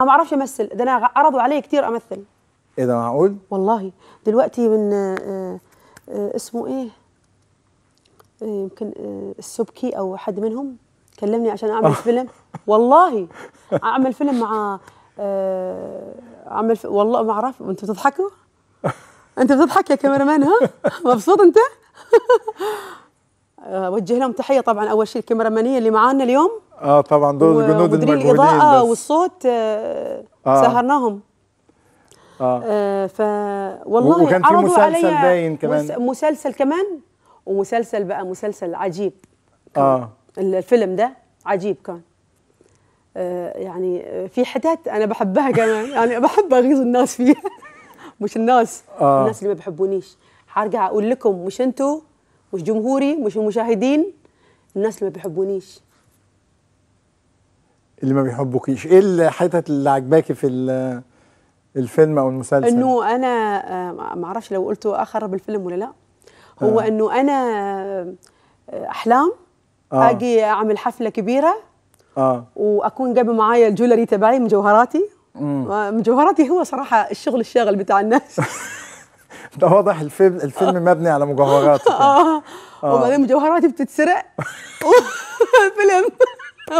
انا ما اعرفش امثل ده انا عرضوا علي كتير امثل ايه ده معقول والله دلوقتي من آه، آه، اسمه ايه آه، يمكن السبكي او حد منهم كلمني عشان اعمل فيلم والله اعمل فيلم مع اعمل في والله ما اعرف انتوا بتضحكوا انت بتضحك يا كاميرمان ها مبسوط انت اوجه لهم تحيه طبعا اول شيء الكاميرامانيه اللي معانا اليوم اه طبعا دول جنود المجهولين الاضاءه آه، والصوت آه آه سهرناهم آه. آه ف والله وكان في مسلسل باين كمان مسلسل كمان ومسلسل بقى مسلسل عجيب كان. اه الفيلم ده عجيب كان آه يعني آه، في حتات انا بحبها كمان يعني بحب اغيظ الناس فيها مش الناس آه. الناس اللي ما بيحبونيش حارجع اقول لكم مش انتم مش جمهوري مش المشاهدين الناس اللي ما بيحبونيش اللي ما بيحبوكيش ايه الحتت اللي عجباكي في الفيلم او المسلسل انه انا آه، ما اعرفش لو قلته اخرب الفيلم ولا لا هو آه. انه انا آه، احلام آه. اجي اعمل حفله كبيره اه واكون جايبه معايا الجولري تبعي مجوهراتي مجوهراتي آه، هو صراحه الشغل الشاغل بتاع الناس ده واضح الفيلم الفيلم آه. مبني على مجوهرات آه. اه وبعدين مجوهراتي بتتسرق فيلم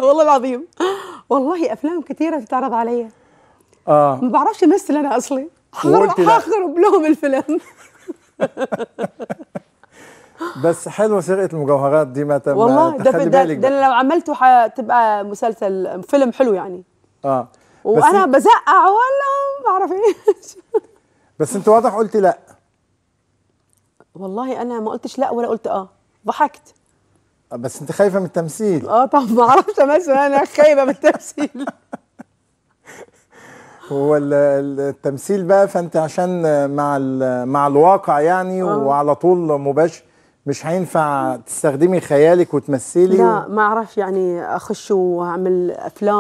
والله العظيم والله افلام كثيره بتتعرض عليا اه ما بعرفش امثل انا اصلي هخرب لهم الفيلم بس حلوه سرقه المجوهرات دي ما والله ده ده, ده لو عملته هتبقى مسلسل فيلم حلو يعني اه وانا بزقع ولا ما بعرف ايش بس انت واضح قلتي لا والله انا ما قلتش لا ولا قلت اه ضحكت آه، بس انت خايفه من التمثيل اه طب ما اعرفش امثل انا خايفه من التمثيل هو التمثيل بقى فانت عشان مع مع الواقع يعني آه. وعلى طول مباشر مش هينفع تستخدمي خيالك وتمثلي لا و... ما اعرفش يعني اخش واعمل افلام